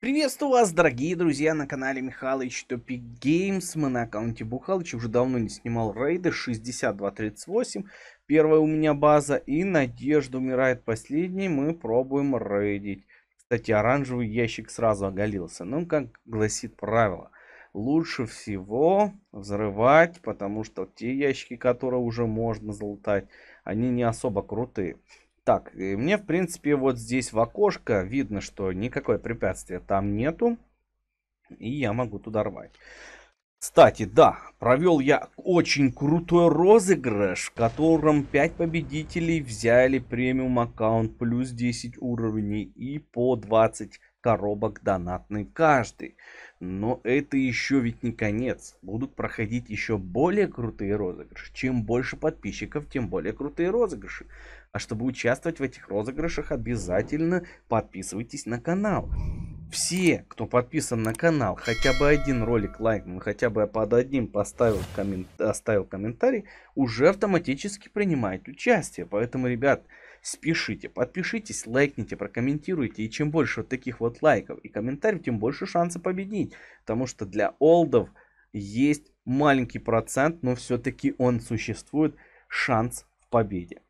Приветствую вас, дорогие друзья, на канале Михалыч Топик Геймс. Мы на аккаунте Бухалыч уже давно не снимал рейды. 6238. Первая у меня база. И Надежда умирает последней. Мы пробуем рейдить. Кстати, оранжевый ящик сразу оголился. Ну, как гласит правило. Лучше всего взрывать, потому что те ящики, которые уже можно залутать, они не особо крутые. Так, и мне, в принципе, вот здесь в окошко видно, что никакое препятствие там нету. И я могу туда рвать. Кстати, да, провел я очень крутой розыгрыш, в котором 5 победителей взяли премиум аккаунт плюс 10 уровней и по 20 коробок донатный каждый. Но это еще ведь не конец. Будут проходить еще более крутые розыгрыши. Чем больше подписчиков, тем более крутые розыгрыши. А чтобы участвовать в этих розыгрышах, обязательно подписывайтесь на канал. Все, кто подписан на канал, хотя бы один ролик лайкнул, хотя бы под одним поставил коммент, оставил комментарий, уже автоматически принимает участие. Поэтому, ребят, спешите, подпишитесь, лайкните, прокомментируйте. И чем больше вот таких вот лайков и комментариев, тем больше шансов победить. Потому что для олдов есть маленький процент, но все-таки он существует, шанс в победе.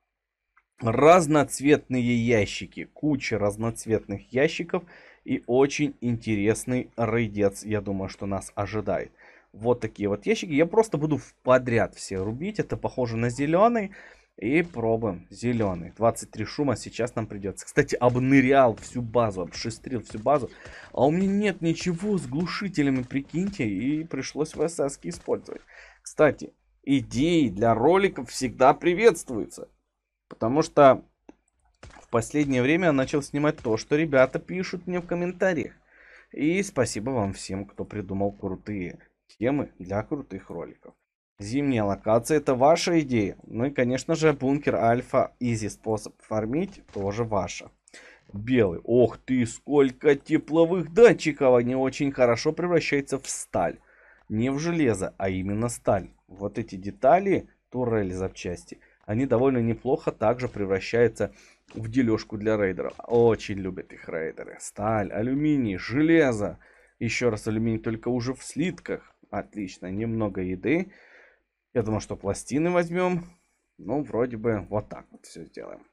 Разноцветные ящики, куча разноцветных ящиков и очень интересный рейдец, я думаю, что нас ожидает. Вот такие вот ящики, я просто буду подряд все рубить, это похоже на зеленый. И пробуем. Зеленый. 23 шума сейчас нам придется. Кстати, обнырял всю базу, обшестрил всю базу. А у меня нет ничего с глушителями, прикиньте. И пришлось ВСС использовать. Кстати, идеи для роликов всегда приветствуются. Потому что в последнее время я начал снимать то, что ребята пишут мне в комментариях. И спасибо вам всем, кто придумал крутые темы для крутых роликов. Зимняя локация это ваша идея. Ну и, конечно же, бункер альфа изи способ фармить тоже ваша. Белый. Ох ты, сколько тепловых датчиков. Они очень хорошо превращаются в сталь. Не в железо, а именно сталь. Вот эти детали, турели, запчасти, они довольно неплохо также превращаются в дележку для рейдеров. Очень любят их рейдеры. Сталь, алюминий, железо. Еще раз алюминий только уже в слитках. Отлично, немного еды. Я думаю, что пластины возьмем. Ну, вроде бы вот так вот все сделаем.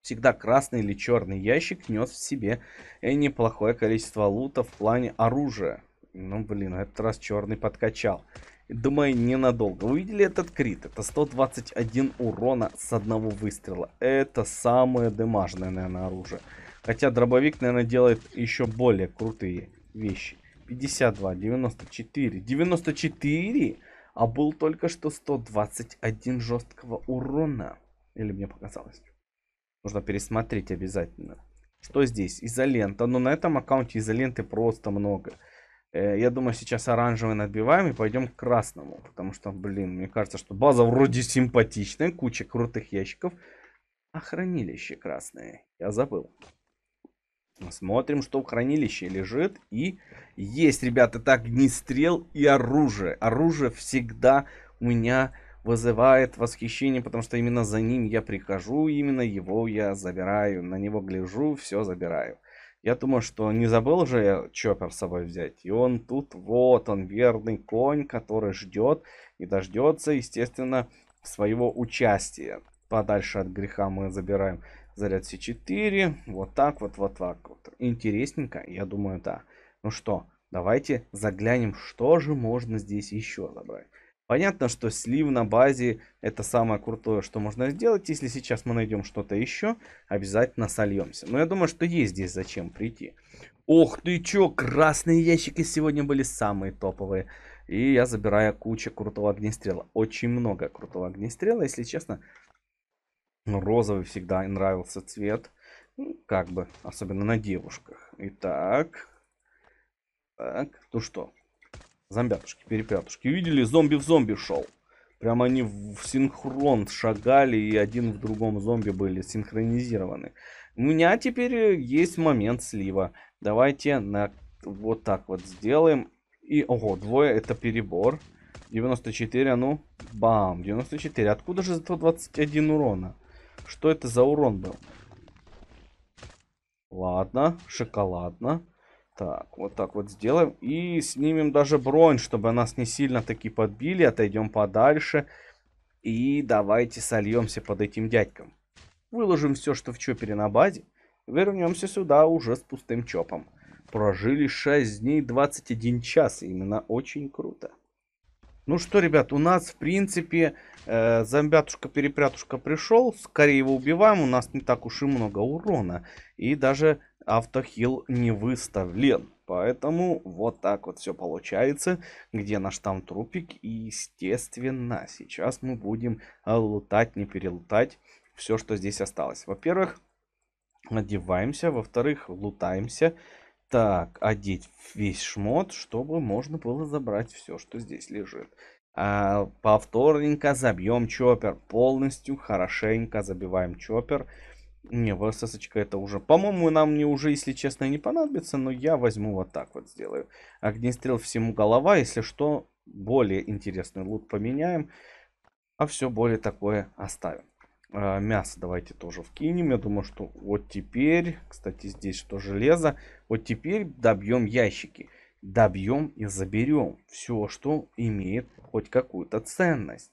Всегда красный или черный ящик нес в себе неплохое количество лута в плане оружия. Ну, блин, этот раз черный подкачал. Думаю, ненадолго. Вы видели этот крит? Это 121 урона с одного выстрела. Это самое дымажное, наверное, оружие. Хотя дробовик, наверное, делает еще более крутые вещи. 52, 94, 94 а был только что 121 жесткого урона. Или мне показалось. Нужно пересмотреть обязательно. Что здесь? Изолента. Но ну, на этом аккаунте изоленты просто много. Э, я думаю, сейчас оранжевый надбиваем и пойдем к красному. Потому что, блин, мне кажется, что база вроде симпатичная. Куча крутых ящиков. А хранилище красное. Я забыл. Смотрим, что в хранилище лежит. И есть, ребята, так, огнестрел и оружие. Оружие всегда у меня вызывает восхищение, потому что именно за ним я прихожу, именно его я забираю, на него гляжу, все забираю. Я думаю, что не забыл же я Чоппер с собой взять. И он тут, вот он, верный конь, который ждет и дождется, естественно, своего участия. Подальше от греха мы забираем заряд c4, вот так вот, вот так вот. Интересненько, я думаю, да. Ну что, давайте заглянем, что же можно здесь еще забрать. Понятно, что слив на базе это самое крутое, что можно сделать. Если сейчас мы найдем что-то еще, обязательно сольемся. Но я думаю, что есть здесь зачем прийти. Ох ты чё, красные ящики сегодня были самые топовые. И я забираю кучу крутого огнестрела. Очень много крутого огнестрела, если честно. Ну, розовый всегда нравился цвет. Ну, как бы, особенно на девушках. Итак. Так, то ну что? Зомбятушки, перепятушки. Видели, зомби в зомби шел. Прям они в синхрон шагали и один в другом зомби были синхронизированы. У меня теперь э, есть момент слива. Давайте на вот так вот сделаем. И, ого, двое это перебор. 94, а ну, бам, 94. Откуда же 121 урона? Что это за урон был? Ладно, шоколадно. Так, вот так вот сделаем. И снимем даже бронь, чтобы нас не сильно таки подбили. Отойдем подальше. И давайте сольемся под этим дядьком. Выложим все, что в чопере на базе. Вернемся сюда уже с пустым чопом. Прожили 6 дней 21 час. Именно очень круто. Ну что, ребят, у нас, в принципе, э, зомбятушка-перепрятушка пришел. Скорее его убиваем, у нас не так уж и много урона. И даже автохил не выставлен. Поэтому вот так вот все получается, где наш там трупик. И, естественно, сейчас мы будем э, лутать, не перелутать все, что здесь осталось. Во-первых, одеваемся. Во-вторых, лутаемся. Так, одеть весь шмот, чтобы можно было забрать все, что здесь лежит. А, повторненько забьем чоппер полностью, хорошенько забиваем чоппер. Не, ВСС это уже, по-моему, нам не уже, если честно, не понадобится, но я возьму вот так вот сделаю. Огнестрел всему голова, если что, более интересный лут поменяем, а все более такое оставим. А, мясо давайте тоже вкинем. Я думаю, что вот теперь, кстати, здесь что железо. Вот теперь добьем ящики. Добьем и заберем все, что имеет хоть какую-то ценность.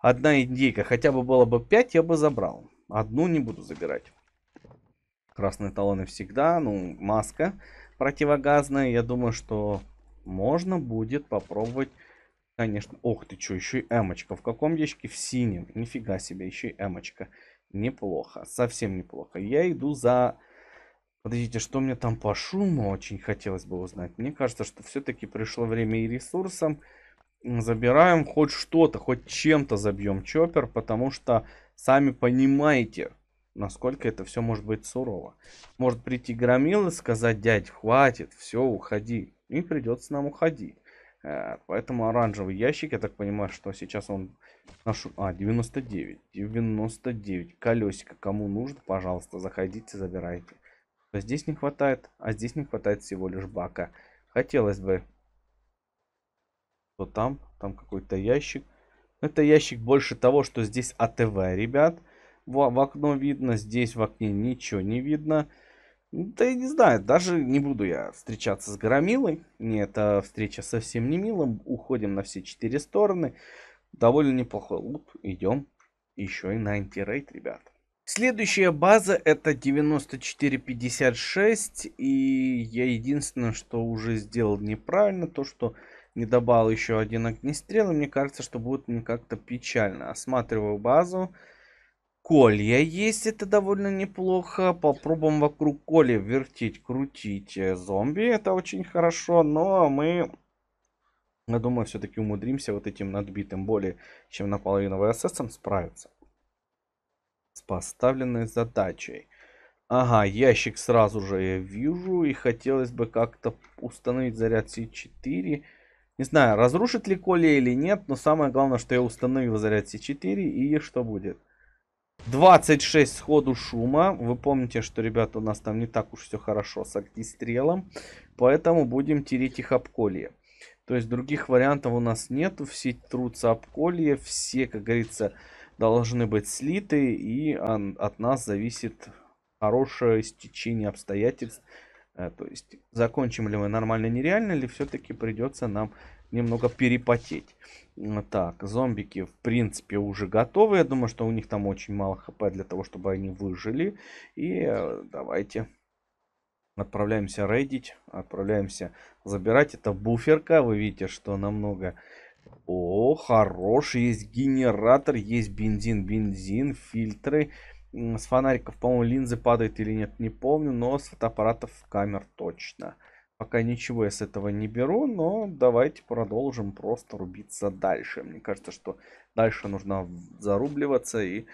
Одна индейка, хотя бы было бы 5, я бы забрал. Одну не буду забирать. Красные талоны всегда, ну, маска противогазная. Я думаю, что можно будет попробовать Конечно. Ох ты, что, еще и эмочка. В каком ящике? В синем. Нифига себе, еще и эмочка. Неплохо, совсем неплохо. Я иду за... Подождите, что мне там по шуму очень хотелось бы узнать. Мне кажется, что все-таки пришло время и ресурсам. Забираем хоть что-то, хоть чем-то забьем чоппер, потому что сами понимаете, насколько это все может быть сурово. Может прийти громил и сказать, дядь, хватит, все, уходи. И придется нам уходить. Э, поэтому оранжевый ящик, я так понимаю, что сейчас он нашу... А, 99. 99. Колесико. Кому нужно, пожалуйста, заходите, забирайте. То а здесь не хватает, а здесь не хватает всего лишь бака. Хотелось бы... Что там? Там какой-то ящик. Это ящик больше того, что здесь АТВ, ребят. В, в окно видно, здесь в окне ничего не видно. Да я не знаю, даже не буду я встречаться с Громилой. Мне эта встреча совсем не мила. Уходим на все четыре стороны. Довольно неплохой лут. Идем еще и на антирейд, ребят. Следующая база это 9456. И я единственное, что уже сделал неправильно, то что не добавил еще один огнестрел. И мне кажется, что будет мне как-то печально. Осматриваю базу колья есть, это довольно неплохо. Попробуем вокруг коли вертить, крутить э, зомби. Это очень хорошо, но мы, я думаю, все-таки умудримся вот этим надбитым более, чем наполовину ВССом справиться. С поставленной задачей. Ага, ящик сразу же я вижу. И хотелось бы как-то установить заряд C4. Не знаю, разрушит ли Коля или нет, но самое главное, что я установил заряд C4 и что будет. 26 сходу шума. Вы помните, что, ребята, у нас там не так уж все хорошо с огнестрелом. Поэтому будем тереть их об колье. То есть других вариантов у нас нету. Все трутся об колье. Все, как говорится, должны быть слиты. И от нас зависит хорошее стечение обстоятельств. Э, то есть закончим ли мы нормально, нереально, или все-таки придется нам немного перепотеть. Так, зомбики, в принципе, уже готовы. Я думаю, что у них там очень мало хп для того, чтобы они выжили. И э, давайте отправляемся рейдить, отправляемся забирать. Это буферка, вы видите, что намного... О, хорош, есть генератор, есть бензин, бензин, фильтры. С фонариков, по-моему, линзы падают или нет, не помню, но с фотоаппаратов камер точно. Пока ничего я с этого не беру, но давайте продолжим просто рубиться дальше. Мне кажется, что дальше нужно зарубливаться и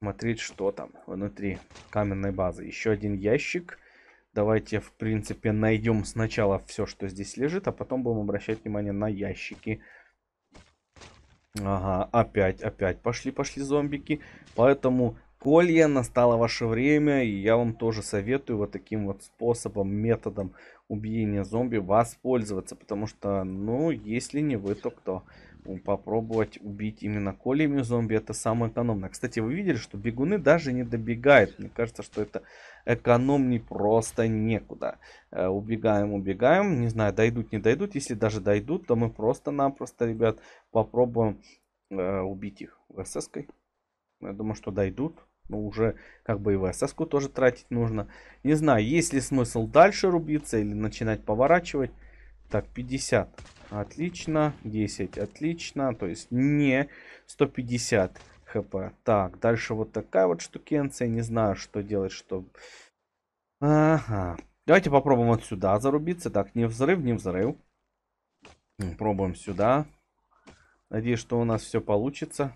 смотреть, что там внутри каменной базы. Еще один ящик. Давайте, в принципе, найдем сначала все, что здесь лежит, а потом будем обращать внимание на ящики. Ага, опять, опять пошли, пошли зомбики. Поэтому Колья, настало ваше время, и я вам тоже советую вот таким вот способом, методом убиения зомби воспользоваться, потому что, ну, если не вы, то кто? Попробовать убить именно кольями зомби, это самое экономное. Кстати, вы видели, что бегуны даже не добегают. Мне кажется, что это экономней просто некуда. Э, убегаем, убегаем. Не знаю, дойдут, не дойдут. Если даже дойдут, то мы просто-напросто, ребят, попробуем э, убить их ВСС-кой. Я думаю, что дойдут ну, уже как бы и в сск тоже тратить нужно. Не знаю, есть ли смысл дальше рубиться или начинать поворачивать. Так, 50. Отлично. 10. Отлично. То есть не 150 хп. Так, дальше вот такая вот штукенция. Не знаю, что делать, что... Ага. Давайте попробуем вот сюда зарубиться. Так, не взрыв, не взрыв. Пробуем сюда. Надеюсь, что у нас все получится.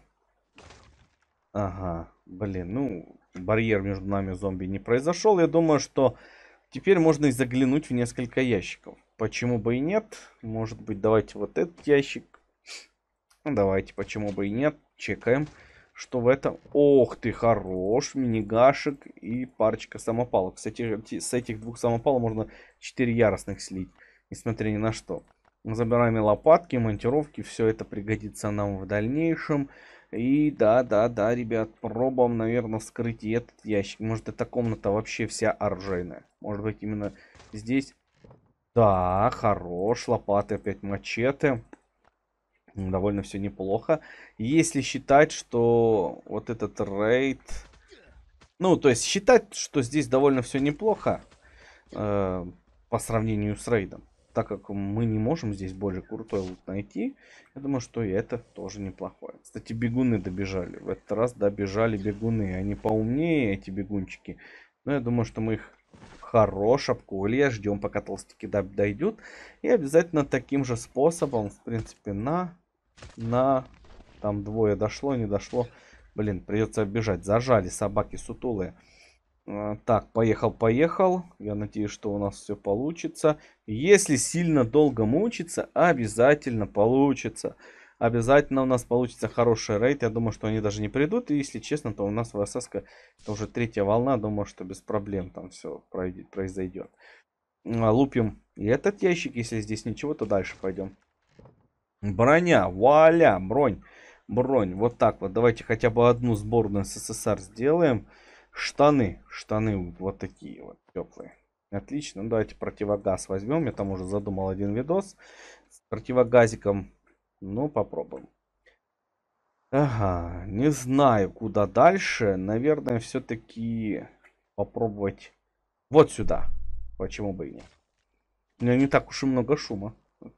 Ага, блин, ну, барьер между нами зомби не произошел. Я думаю, что теперь можно и заглянуть в несколько ящиков. Почему бы и нет? Может быть, давайте вот этот ящик. Ну, давайте, почему бы и нет. Чекаем, что в этом... Ох ты, хорош, минигашек и парочка самопалок. Кстати, с этих двух самопалов можно 4 яростных слить, несмотря ни на что. забираем и лопатки, и монтировки. Все это пригодится нам в дальнейшем. И да, да, да, ребят, пробуем, наверное, вскрыть и этот ящик. Может, эта комната вообще вся оружейная. Может быть, именно здесь. Да, хорош, лопаты опять мачете. Довольно все неплохо. Если считать, что вот этот рейд... Ну, то есть считать, что здесь довольно все неплохо э, по сравнению с рейдом так как мы не можем здесь более крутой лут найти, я думаю, что и это тоже неплохое. Кстати, бегуны добежали. В этот раз добежали бегуны. Они поумнее, эти бегунчики. Но я думаю, что мы их хорош обколья. Ждем, пока толстики дойдут. И обязательно таким же способом, в принципе, на... На... Там двое дошло, не дошло. Блин, придется оббежать. Зажали собаки сутулые. А, так, поехал, поехал. Я надеюсь, что у нас все получится. Если сильно долго мучиться, обязательно получится. Обязательно у нас получится хороший рейд. Я думаю, что они даже не придут. И если честно, то у нас в ССК это уже третья волна. Думаю, что без проблем там все произойдет. А, лупим и этот ящик. Если здесь ничего, то дальше пойдем. Броня. Вуаля. Бронь. Бронь. Вот так вот. Давайте хотя бы одну сборную СССР сделаем. Сделаем. Штаны. Штаны вот такие вот теплые. Отлично. Ну, давайте противогаз возьмем. Я там уже задумал один видос с противогазиком. Ну, попробуем. Ага, не знаю, куда дальше. Наверное, все-таки попробовать вот сюда. Почему бы и нет. У меня не так уж и много шума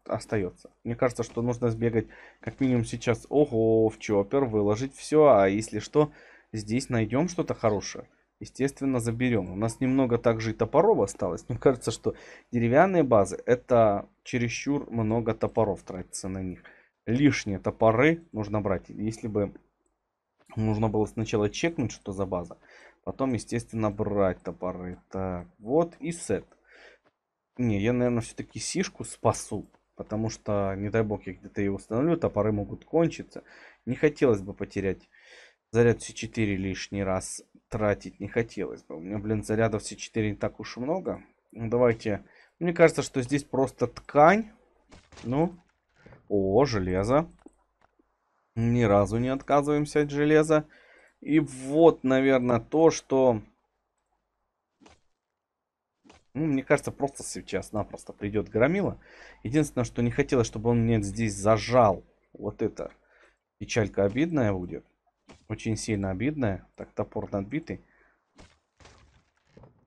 остается. Мне кажется, что нужно сбегать как минимум сейчас. Ого, в чоппер, выложить все. А если что, здесь найдем что-то хорошее, естественно, заберем. У нас немного также и топоров осталось. Мне кажется, что деревянные базы это чересчур много топоров тратится на них. Лишние топоры нужно брать. Если бы нужно было сначала чекнуть, что за база, потом, естественно, брать топоры. Так, вот и сет. Не, я, наверное, все-таки сишку спасу. Потому что, не дай бог, я где-то ее установлю, топоры могут кончиться. Не хотелось бы потерять Заряд все 4 лишний раз тратить не хотелось бы. У меня, блин, зарядов все 4 не так уж и много. Ну, давайте. Мне кажется, что здесь просто ткань. Ну. О, железо. Ни разу не отказываемся от железа. И вот, наверное, то, что... Ну, мне кажется, просто сейчас-напросто придет Громила. Единственное, что не хотелось, чтобы он меня здесь зажал. Вот это печалька обидная будет. Очень сильно обидное. Так, топор надбитый.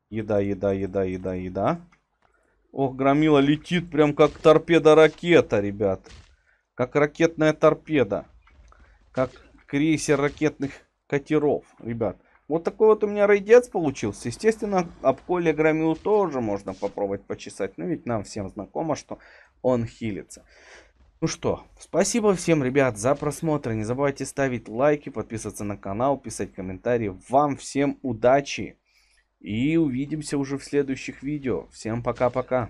Еда, еда, еда, еда, еда. Ох, громила летит прям как торпеда-ракета, ребят. Как ракетная торпеда. Как крейсер ракетных катеров, ребят. Вот такой вот у меня рейдец получился. Естественно, об Коле Громилу тоже можно попробовать почесать. Но ведь нам всем знакомо, что он хилится. Ну что, спасибо всем, ребят, за просмотр. Не забывайте ставить лайки, подписываться на канал, писать комментарии. Вам всем удачи и увидимся уже в следующих видео. Всем пока-пока.